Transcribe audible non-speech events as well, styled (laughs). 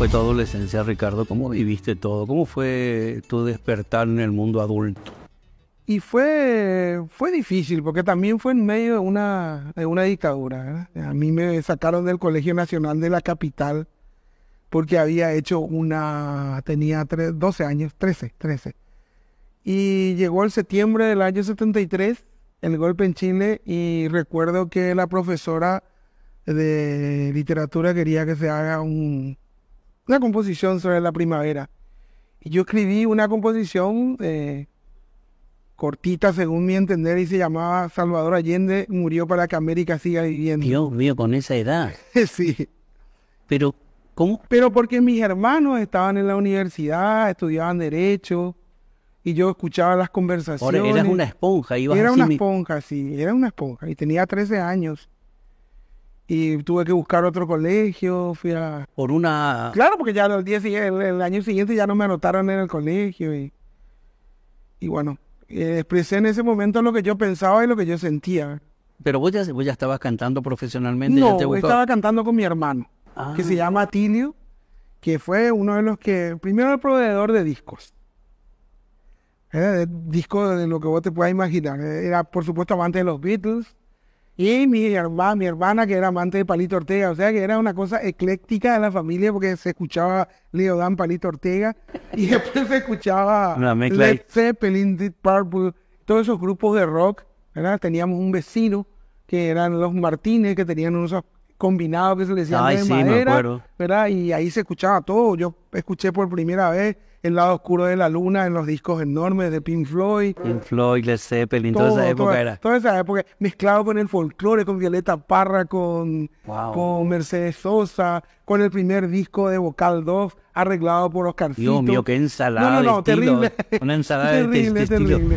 fue tu adolescencia, Ricardo? ¿Cómo viviste todo? ¿Cómo fue tu despertar en el mundo adulto? Y fue, fue difícil, porque también fue en medio de una, dictadura. A mí me sacaron del Colegio Nacional de la Capital porque había hecho una, tenía 12 años, 13, 13. Y llegó el septiembre del año 73, el golpe en Chile, y recuerdo que la profesora de literatura quería que se haga un, una composición sobre la primavera. Y yo escribí una composición eh, cortita, según mi entender, y se llamaba Salvador Allende murió para que América siga viviendo. Dios mío, con esa edad. (laughs) sí. Pero, ¿cómo? Pero porque mis hermanos estaban en la universidad, estudiaban Derecho, y yo escuchaba las conversaciones. Era una esponja, Era una esponja, sí, era una esponja, y tenía 13 años y tuve que buscar otro colegio, fui a... Por una... Claro, porque ya el, día, el año siguiente ya no me anotaron en el colegio y, y bueno, expresé en ese momento lo que yo pensaba y lo que yo sentía. Pero vos ya, vos ya estabas cantando profesionalmente. No, estaba cantando con mi hermano, que se ah. llama Tilio, que fue uno de los que, primero el proveedor de discos. Era disco de lo que vos te puedas imaginar. Era, por supuesto, amante de los Beatles y mi hermana, mi hermana que era amante de Palito Ortega, o sea que era una cosa ecléctica de la familia porque se escuchaba Dan Palito Ortega (laughs) y después se escuchaba Led Zeppelin, Deep Purple, todos esos grupos de rock, ¿verdad? Teníamos un vecino que eran los Martínez que tenían unos combinado que se le decía Ay, de sí, madera, ¿verdad? Y ahí se escuchaba todo. Yo escuché por primera vez El lado oscuro de la luna en los discos enormes de Pink Floyd. Pink Floyd, Led Zeppelin, toda esa época era. Toda esa época, mezclado con el folclore, con Violeta Parra, con, con Mercedes Sosa, con el primer disco de Vocal Dove arreglado por Oscarcito. Dios mío, qué ensalada no, no, terrible. Una ensalada de (laughs) este terrible.